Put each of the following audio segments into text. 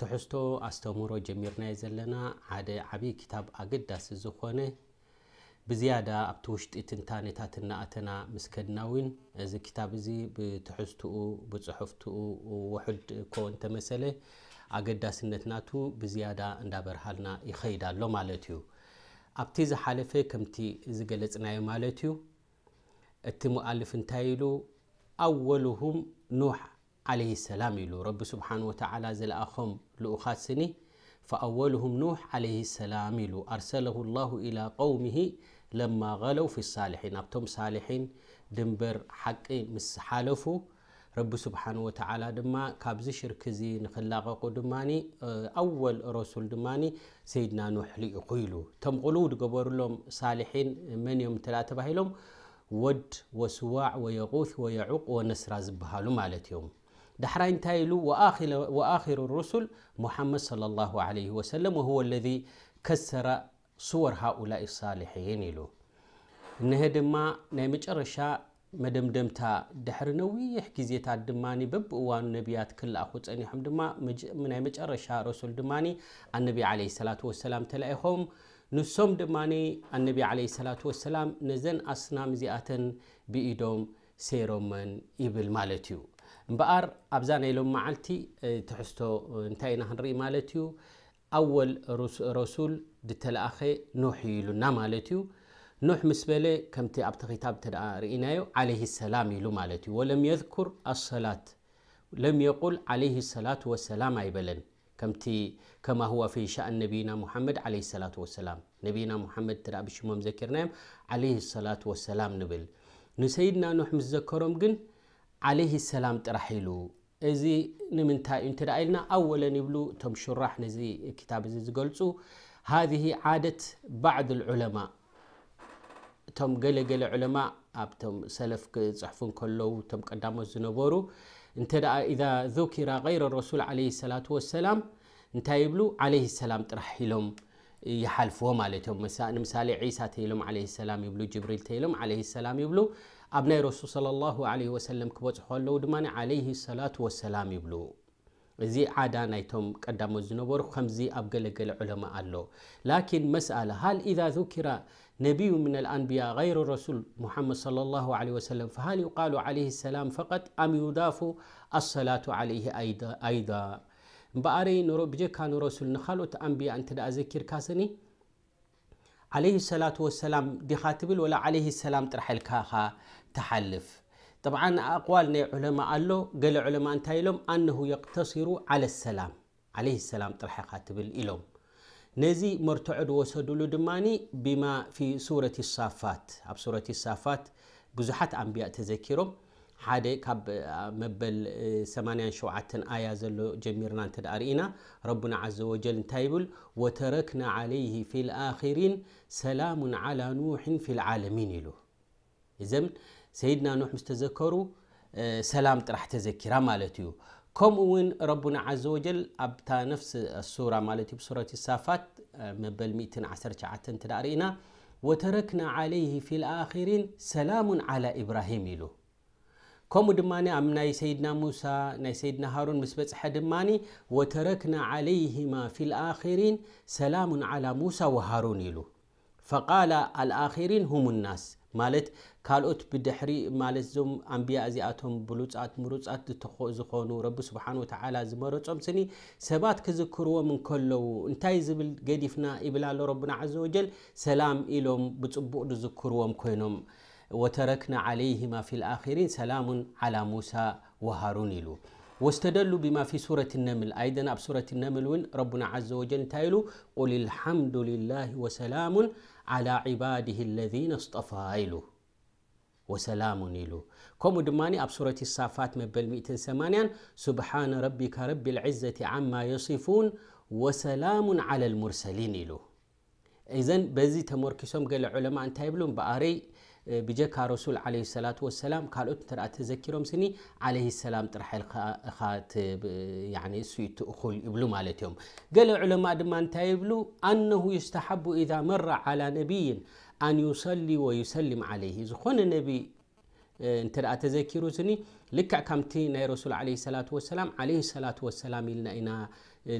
ትሕዝቶ ኣስተምሮ ጀሚርናዮ ዘለና ሓደ ዓብይ ክታብ ኣገዳሲ ዝኮነ ብዝያዳ ኣብቲ ውሽጢ ትንታነታት ናእተና ምስከድና ውን እዚ ክታብ እዚ ብትሕዝትኡ ብፅሑፍቲኡ ውሑድ ከ እንተመሰለ ኣገዳሲነት ና ብዝያዳ እዳበረሃልና ይከይዳ ሎ ማለት እዩ ኣብቲ ዝሓለፈ ከምቲ ዝገለፅናዮ ማለት እዩ እቲ መኣልፍ እንታይ ኢሉ ኣወልሁም ኑ عليه السلام يلو رب سبحانه وتعالى زل أخم لأخات سني فأولهم نوح عليه السلام يلو أرسله الله إلى قومه لما غلوا في الصالحين أبتم صالحين دمبر حق مس حالفو رب سبحانه وتعالى دما كابز شركزي نخلاق قدماني آه، أول رسول دماني سيدنا نوح لقيلو تم قلود قبر لهم صالحين من يوم ثلاثة بهلهم ود وسواع ويغوث ويعوق ونسر زبهالو مالت يوم ዳሕራይ እንታይ ኢሉ ወኣኪሩ ሩሱል ሙሓመድ صለ ላه ለ ወሰለም ወሁወ ለذ ከሰረ ስወር ሃኡላ ሳልሒን ኢሉ እነሀ ድማ ናይ መጨረሻ መደምደምታ ድሕሪ ነዊሕ ግዜታት ድማ በብእዋኑ ነቢያት ክለኣኹ ፀኒሖም ድማ ናይ መጨረሻ ረሱል ድማ ኣነቢ ለ ሰላት ወሰላም ተለኢኾም ንሶም ድማ ኣነቢ ለ ሰላት ወሰላም ነዘን ኣስናም እዚኣተን ብኢዶም ሰይሮመን ይብል ማለት እዩ بار أبزان إلو معلتي تحستو انتاينا هنري مالتيو أول رسول دتل أخي نوحي لنا مالتيو نوح مسبلي كمتي أبتغي تاب رئينايو عليه السلام إلو مالتيو ولم يذكر الصلاة لم يقول عليه الصلاة والسلام أي بلن كمتي كما هو في شأن نبينا محمد عليه الصلاة والسلام نبينا محمد ترى بشمو مذكرنا عليه الصلاة والسلام نبل نسيدنا نوح مذكرهم قن عليه السلام ترحيلو ازي نمنتا انترايلنا اولا يبلو تم شرح نزي كتاب زي زغلصو هذه عادة بعض العلماء تم قلة قلة علماء ابتم سلف صحفون كلو تم قدامو زنبورو انت اذا ذكر غير الرسول عليه الصلاة والسلام انت يبلو عليه السلام ترحيلهم يحلفوه مالتهم مثلا عيسى تيلم عليه السلام يبلو جبريل تيلم عليه السلام يبلو ኣብ ናይ ረሱል صى ክበፅሑ ኣለዉ ድማ ለ ሰላة ሰላም ይብሉ እዚ ዓዳ ናይቶም ቀዳሞ ዝነበሩ ከምዚ ኣብ ገለገለ ዕለማ ኣሎ ላን መስኣላ ሃል ኢ ذራ ነብዩ ምን ኣንብያء ይረ ረሱል ሙመድ ሃ ሉ ሰላም ጥ ኣም ይዳፉ ኣሰላة ለ ኣይዳ እበር ብጀካ ንረሱል ንካልኦት ኣንብያ እን ዘኪርካስኒ عليه الصلاة والسلام دخاتبل ولا عليه السلام ترح الكاخا تحلف طبعا أقوال علماء قالوا قال علماء انتايلهم أنه يقتصر على السلام عليه السلام ترح خاتبل إلهم نزي مرتعد وسدول دماني بما في سورة الصافات أب سورة الصافات بزحات أنبياء تذكرهم ካብ በ87 ሎ ጀርና እና ع و ታይ وተረክና عليه ف لሪ ሰላሙ على نح ف لعሚን ሰድና ዘሩ ሰላ ጥራ ተዘኪራ ዩ ከምኡ و ኣ ሳፋት 9ና ተረክ عه ሰላ عل ብه ከምኡ ድማ ኣብ ናይ ሰይድና ሙሳ ናይ ሰይድና ሃሩን ምስ በፅሐ ድማኒ ወተረክና ዓለይህማ ፊ ልኣክሪን ሰላሙን ዓላ ሙሳ ወሃሩን ኢሉ ፈቃል ኣልኣክሪን ሁም ናስ ማለት ካልኦት ብድሕሪ ማለት እዞም ኣንብያ እዚኣቶም ብሉፃት ምሉፃት ዝትክ ዝኾኑ ረቢ ስብሓን ወተ ዝመረፆም ስኒ ሰባት ክዝክርዎም እንከለዉ እንታይ ዝብል ገዲፍና ይብል ኣሎ ረብና ዘወጀል ሰላም ኢሎም ብፅቡቅ ዝዝክርዎም ኮይኖም وتركنا عليهما في الآخرين سلام على موسى وهارون يلو واستدلوا بما في سورة النمل أيضا أب سورة النمل ون ربنا عز وجل تايلو قل الحمد لله وسلام على عباده الذين اصطفى يلو وسلام يلو كم دماني أب سورة الصافات مبل 180 سبحان ربك رب العزة عما يصفون وسلام على المرسلين يلو إذن بزي تمركسهم قال العلماء أن بلهم بأري ብጀካ ረሱ ع ሰላة ላ ካልኦት እ ተዘኪሮም ስኒ عለ ሰላም ጥራሐል ል ይብሉ ማለ እዮም ገለ ዕለማ ድማ ታይ ይብሉ ኣنه يስتሓቡ إذ መራ على ነبይን ኣንዩصሊ وዩሰልም عله ዝኾነ ነ እተ ተዘኪሩ ስኒ ልክ ካምቲ ናይ ረሱ ة ላ ላة ሰላ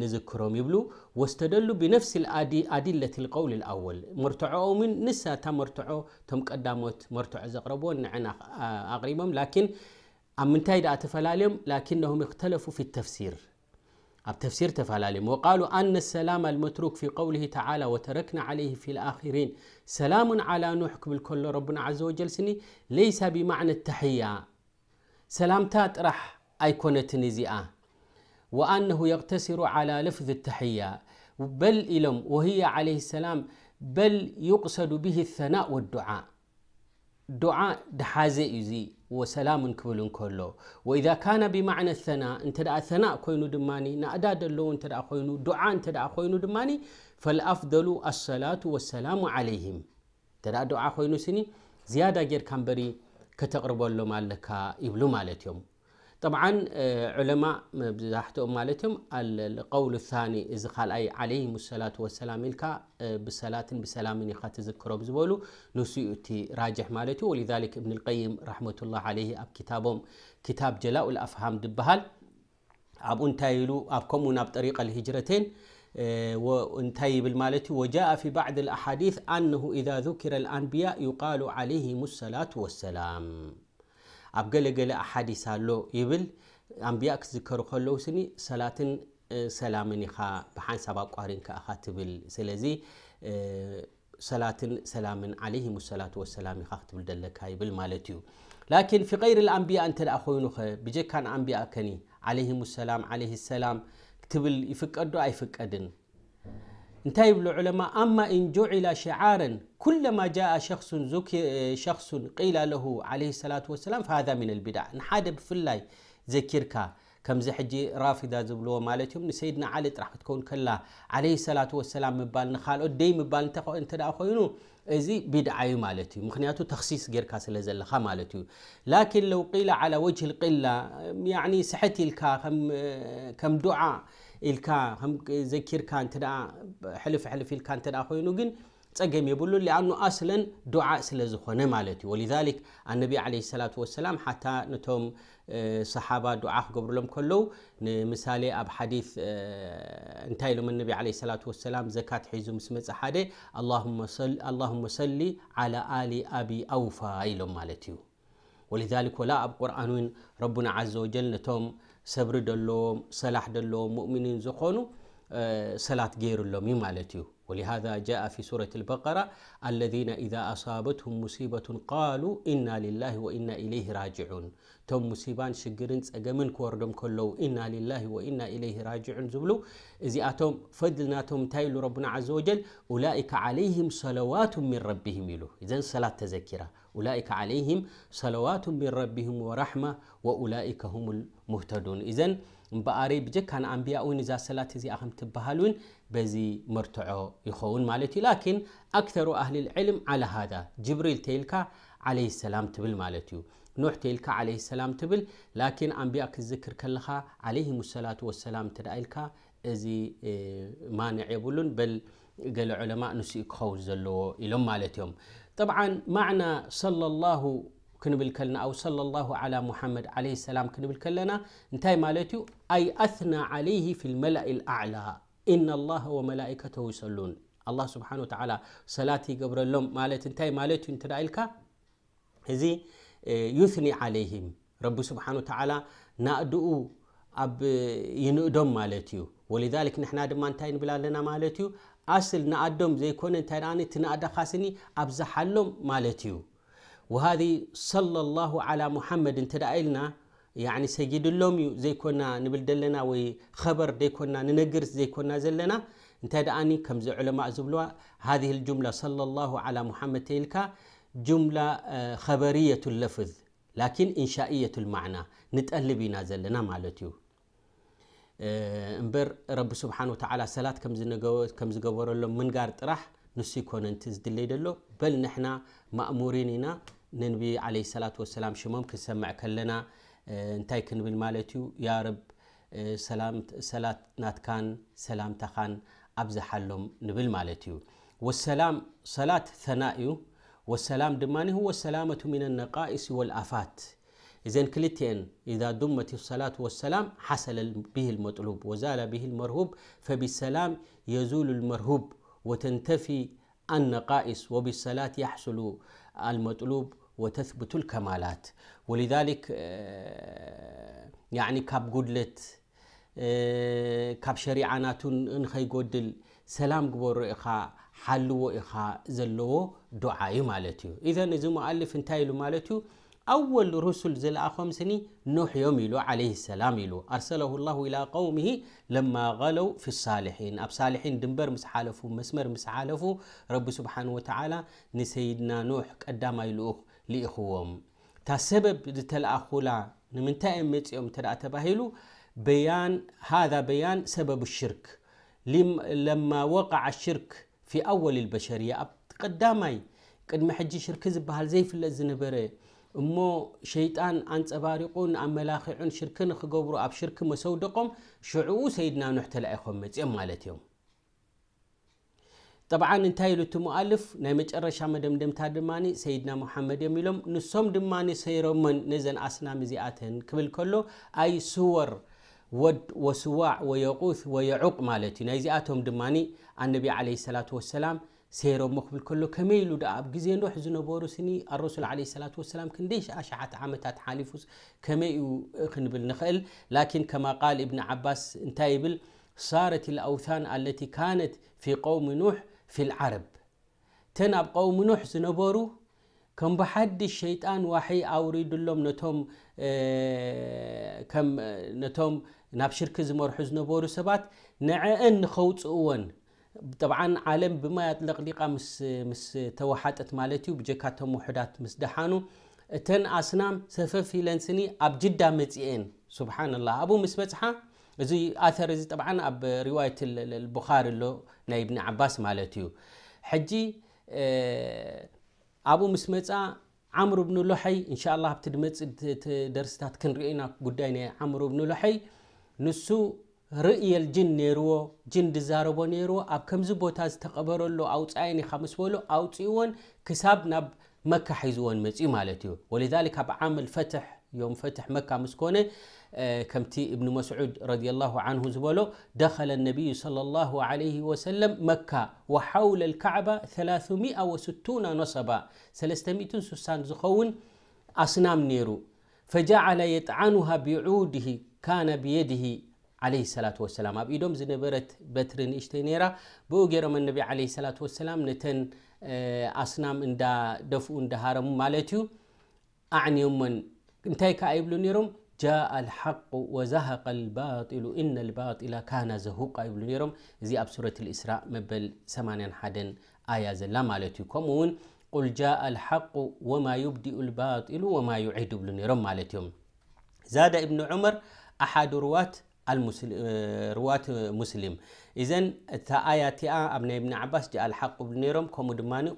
نذكرهم يبلو واستدلوا بنفس الأدلة القول الأول مرتعوا من نسا تمرتعوا تم قدامت مرتع زقربو نعنا أغريبهم لكن أمن تايد أتفال لكنهم اختلفوا في التفسير التفسير تفعل عليهم وقالوا أن السلام المتروك في قوله تعالى وتركنا عليه في الآخرين سلام على نحكم الكل ربنا عز وجل سني ليس بمعنى التحية سلام تات راح أيكونة نزيئة وأنه يقتصر على لفظ التحية بل إلم وهي عليه السلام بل يقصد به الثناء والدعاء دعاء دحازة يزي وسلام كبل كله وإذا كان بمعنى الثناء انت دعا ثناء كوينو دماني نأداد اللو انت دعا كوينو دعاء انت دعا كوينو دماني فالأفضل الصلاة والسلام عليهم تدعا دعاء كوينو سني زيادة غير كان بري كتقرب اللو مالكا يبلو مالتيوم طبعا آه، علماء بزاحتهم مالتهم القول الثاني اذ قال اي عليه الصلاه والسلام الك آه، بالصلاه بسلام يخا تذكروا بزبولو نسيتي راجح مالته ولذلك ابن القيم رحمه الله عليه اب كتابهم كتاب جلاء الافهام دبهال ابو انتايلو ابكم اب طريق الهجرتين آه، وانتهي بالمالتي وجاء في بعض الأحاديث أنه إذا ذكر الأنبياء يقال عليهم الصلاة والسلام ኣብ ገለገለ ኣሓዲስ ኣሎ ይብል ኣንቢያ ክትዝከሩ ከለው ስኒ ሰላትን ሰላምን ኢኻ ብሓንሳብ ኣቋሪን ከ ትብል ስለዚ ሰላትን ሰላምን ለምሰላት ሰላም ኢ ክትብል ዘለካይብል ማለት እዩ ላን ፊ غይር ኣንቢያ እተ ኮይኑኸ ብጀካን ኣንያ ከኒ ለምሰላም ለ ሰላም ክትብል ይፍቀድዶ ኣይፍቀድን እንታይ ብሎ ለማ ኣማ እዕላ ሽር كلما جاء شخص زكي شخص قيل له عليه الصلاة والسلام فهذا من البدع نحاد بفلاي ذكرك كم زحجي رافضة زبلو مالتهم سيدنا علي راح تكون كلا عليه الصلاة والسلام مبال نخالو دي مبال انتخو انت دا خوينو ازي بدعي مالتي مخنياتو تخصيص غير كاسل زلخا مالتي لكن لو قيل على وجه القلة يعني سحتي الكا كم كم دعاء الكا هم ذكر كان تدا حلف حلف الكا تدا خوينو جن ፀገም የብሉ ኣኑ ኣስለን ዱዓእ ስለ ዝኮነ ማለት እዩ ወ ነ ላ ሓ ነቶም ሰሓባ ዱዓ ክገብርሎም ከለው ንሳሌ ኣብ ዲ እንታይ ኢሎም ዘካት ሒዙ ስ መፅእ ሓደ መ ሰሊ ኣሊ ኣብ ኣውፋ ኢሎም ማለት እዩ ወ ላ ኣብ ቁርን ረና ዘ ወጀል ነቶም ሰብሪ ሎዎም ሰላሕ ሎዎም ሙؤሚኒን ዝኮኑ ሰላት ገይሩሎም እዩ ማለት እዩ ولهذا جاء في سورة البقرة الذين إذا أصابتهم مصيبة قالوا إنا لله وإنا إليه راجعون تم مصيبان شقرن سأقمن كوردم كلو إنا لله وإنا إليه راجعون زبلو إذا أتم توم تايلو ربنا عز وجل أولئك عليهم صلوات من ربهم يلو إذن صلاة تذكرة أولئك عليهم صلوات من ربهم ورحمة وأولئك هم المهتدون إذن مبقاري بجه كان انبياء ونزا سلات زي اهم تبهالون بزي مرتعو يخون مالتي لكن اكثر اهل العلم على هذا جبريل تيلكا عليه السلام تبل مالتي نوح تيلكا عليه السلام تبل لكن انبياء كذكر كالخا عليهم الصلاة والسلام تدائلكا ازي مانع يبولون بل قال العلماء نسيك خوز زلو يلوم مالتيهم طبعا معنى صلى الله كنبل كلنا أو صلى الله على محمد عليه السلام كنبل كلنا انتهي مالتي أي أثنى عليه في الملأ الأعلى إن الله وملائكته يصلون الله سبحانه وتعالى صلاتي قبر اللوم مالت انتهي مالتي انت رأيلك هذي يثني عليهم رب سبحانه وتعالى نأدؤوا أب ينؤدم مالتيو ولذلك نحن عندما انتهينا بلا لنا مالتيو أصل نأدم زي كون انتهينا تنأدى خاسني أبزحلهم مالتيو መድ ልሰጊድሎም ብናር ናነግር ዘኮና ና ድል ር ለፍ ን ጠልብ ኢና ና ዩ ዝበረሎም ጋር ጥ ን ኮ ዝይ ሎ ኢና ننبي عليه الصلاة والسلام شموم كنسمع كلنا انتاي كنبي مالتو يا رب سلام صلاة ناتكان سلام تخان أبزحلهم نبي مالتو والسلام صلاة ثنائيو والسلام دماني هو السلامة من النقائص والآفات إذن كلتين إذا دمت الصلاة والسلام حصل به المطلوب وزال به المرهوب فبالسلام يزول المرهوب وتنتفي النقائص وبالصلاة يحصل المطلوب وتثبت الكمالات ولذلك آه، يعني كاب قدلت آه، كاب شريعاناتون انخي قدل سلام قبر إخا حلو إخا زلو دعاي مالتيو إذا نزو مؤلف انتايلو مالتيو أول رسل زل أخوم سني نوح يوم يلو عليه السلام يلو أرسله الله إلى قومه لما غلوا في الصالحين أب صالحين دنبر مسحالفو مسمر مسحالفو رب سبحانه وتعالى نسيدنا نوح قدام يلوه لإخوهم تسبب تلأخولا نمنتأي يوم ترى تبهيلو بيان هذا بيان سبب الشرك لم لما وقع الشرك في أول البشرية قدامي قد ما حجي شرك زبهال زي في الزنبره እሞ ሸይጣን ኣንፀባሪቁን ኣመላኪዑን ሽርክንክገብሩ ኣብ ሽርክ መሰውድቆም ሽዑኡ ሰይድና ኖሕ ተለኣይኹም መፅኦም ማለት እዮም ጠብዓን እንታይ ኢሉ እት ምኣልፍ ናይ መጨረሻ መደምደምታ ድማኒ ሰይድና ሙሓመድ እዮም ኢሎም ንሶም ድማኒ ሰይሮሞን ነዘን ኣስናምዚኣተን ክብል ከሎ ኣይ ስወር ወድ ወስዋዕ ወየቁስ ወየዑቅ ማለት እዩ ናይ ዚኣቶም ድማ ኣነቢ ለ ሰላት ወሰላም سيرو مقبل كله كميلو دا أب جزين روح زنبورو سني الرسول عليه الصلاة والسلام كنديش أشعة عامتات حالفوس كميو خنبل نخل لكن كما قال ابن عباس انتايبل صارت الأوثان التي كانت في قوم نوح في العرب تناب قوم نوح زنبورو كم بحد الشيطان وحي أوريد لهم نتوم اه كم نتوم ناب شركة زمر حزنبورو سبات نعئن خوت أون طبعا عالم بما يطلقلق مس مس توحطت مالتي بجكاتهم وحدات مس دحانو تن اسنام سفف لنسني اب جدا مزيئن سبحان آه، الله ابو مس بصحه እዚ ኣተር እዚ ጠብዓ ኣብ ሪዋየት البخاري ኣሎ ናይ እብኒ ዓባስ ማለት እዩ ሕጂ ኣብኡ ምስ መፃ ዓምር ብን ሎሐይ እንሻ ላ ኣብቲ ድመፅእ ደርስታት ክንሪኦ ኢና ጉዳይ ናይ ዓምር ብን ሎሐይ ንሱ رئي الجن نيرو جن دزارو نيرو اب كمزو بوتاز تقبرو لو اوتعيني خمس ولو اوتعيوان كساب ناب مكة حيزوان مزي مالتيو ولذلك اب عام الفتح يوم فتح مكة مسكوني آه، كمتي ابن مسعود رضي الله عنه زبولو دخل النبي صلى الله عليه وسلم مكة وحول الكعبة 360 نصبا 360 زخون أصنام نيرو فجعل يطعنها بعوده كان بيده ኣብኢዶም ዝነበረት በትሪ ንእሽተይ ራ ብኡ ገሮም ነ ላ ነተ ኣስናም እዳ ደፍኡ እዳሃረሙ ማለት እዩ ንን እንታይ ከዓ ይብሉ ሮም ጃء لحق وዛهق لባطሉ እነ لባ ካና ዘهቃ ይብሉ ሮም እዚ ኣብ ሱረ እስራ መበል81 ያ ዘላ ማለት እዩ ከምኡውን ል ጃء لحق ወማ يብዲኡ الባطሉ وማ يዒድብሉ ሮም ማ ም ብ ር ዘ እታ ያ ኣብ ናይ ብن ዓባስ ق ሮም ከኡ ድማ ል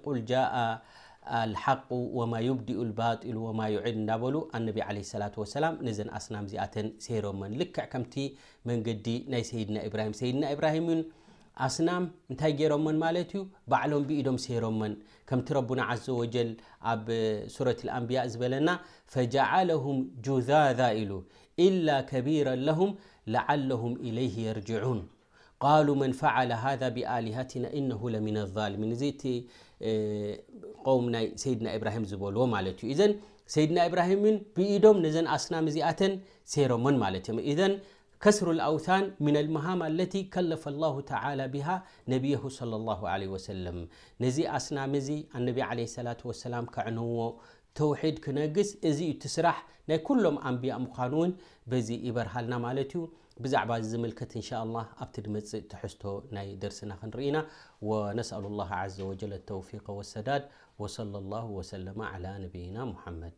لحق ማ يبዲኡ لባط ማ ድ እናሉ ነ ላ ነዘ ኣስናም ዚኣተን ሰሮ ልክ ከምቲ መንገዲ ናይ ሰድና ራ ድና ራሂ ኣስናም እንታይ ገሮን ማለ ዩ ባዕሎም ኢዶም ሰሮን ከምቲ ረ ዘ و ኣብ ሱረة الንያء ዝበለና فعلهም ጁذذ ሉ إلا كبيرا لهم لعلهم إليه يرجعون قالوا من فعل هذا بآلهتنا إنه لمن الظالمين زيتي آه، قوم سيدنا إبراهيم زبول مالتيو إذن سيدنا إبراهيم بإيدهم نزن أصنام زيئة من مالتهم إذن كسر الأوثان من المهام التي كلف الله تعالى بها نبيه صلى الله عليه وسلم نزي أصنام زي النبي عليه الصلاة والسلام كعنو توحيد كنجس إزي تسرح لكلهم كلهم أنبياء مقانون بزي إبرهالنا مالتيو بزعبا الزملكة إن شاء الله ابتدي أبتدمت تحسته ناي درسنا خنرينا ونسأل الله عز وجل التوفيق والسداد وصلى الله وسلم على نبينا محمد